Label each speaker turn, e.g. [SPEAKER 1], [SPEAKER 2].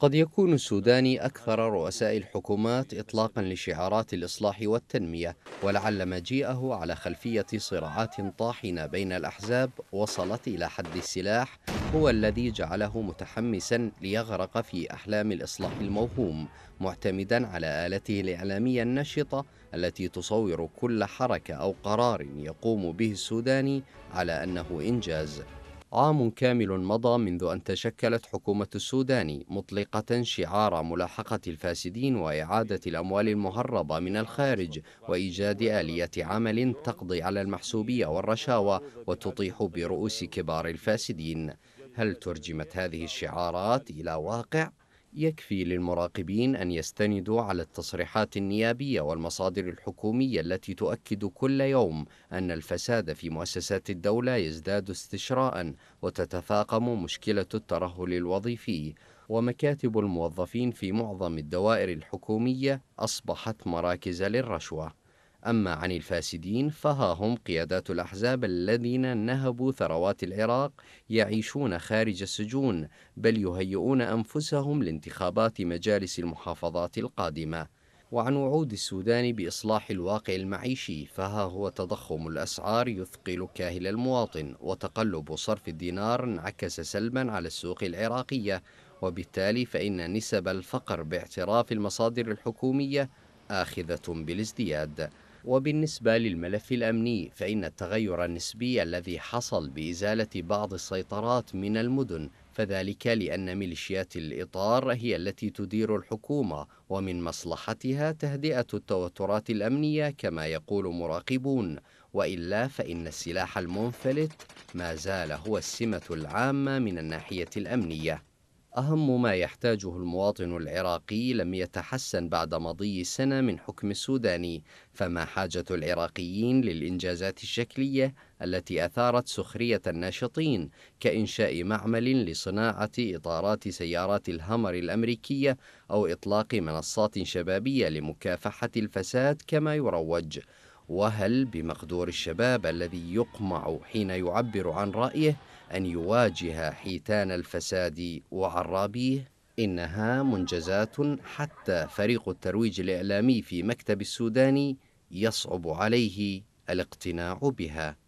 [SPEAKER 1] قد يكون السوداني أكثر رؤساء الحكومات إطلاقا لشعارات الإصلاح والتنمية ولعل مجيئه على خلفية صراعات طاحنة بين الأحزاب وصلت إلى حد السلاح هو الذي جعله متحمسا ليغرق في أحلام الإصلاح الموهوم معتمدا على آلته الإعلامية النشطة التي تصور كل حركة أو قرار يقوم به السوداني على أنه إنجاز عام كامل مضى منذ أن تشكلت حكومة السودان مطلقة شعار ملاحقة الفاسدين وإعادة الأموال المهربة من الخارج وإيجاد آلية عمل تقضي على المحسوبية والرشاوى وتطيح برؤوس كبار الفاسدين هل ترجمت هذه الشعارات إلى واقع؟ يكفي للمراقبين أن يستندوا على التصريحات النيابية والمصادر الحكومية التي تؤكد كل يوم أن الفساد في مؤسسات الدولة يزداد استشراءً وتتفاقم مشكلة الترهل الوظيفي ومكاتب الموظفين في معظم الدوائر الحكومية أصبحت مراكز للرشوة أما عن الفاسدين فها هم قيادات الأحزاب الذين نهبوا ثروات العراق يعيشون خارج السجون بل يهيئون أنفسهم لانتخابات مجالس المحافظات القادمة وعن وعود السودان بإصلاح الواقع المعيشي فها هو تضخم الأسعار يثقل كاهل المواطن وتقلب صرف الدينار انعكس سلبا على السوق العراقية وبالتالي فإن نسب الفقر باعتراف المصادر الحكومية آخذة بالازدياد وبالنسبة للملف الأمني فإن التغير النسبي الذي حصل بإزالة بعض السيطرات من المدن فذلك لأن ميليشيات الإطار هي التي تدير الحكومة ومن مصلحتها تهدئة التوترات الأمنية كما يقول مراقبون وإلا فإن السلاح المنفلت ما زال هو السمة العامة من الناحية الأمنية أهم ما يحتاجه المواطن العراقي لم يتحسن بعد مضي سنة من حكم السوداني، فما حاجة العراقيين للإنجازات الشكلية التي أثارت سخرية الناشطين كإنشاء معمل لصناعة إطارات سيارات الهمر الأمريكية أو إطلاق منصات شبابية لمكافحة الفساد كما يروج. وهل بمقدور الشباب الذي يقمع حين يعبر عن رايه ان يواجه حيتان الفساد وعرابيه انها منجزات حتى فريق الترويج الاعلامي في مكتب السوداني يصعب عليه الاقتناع بها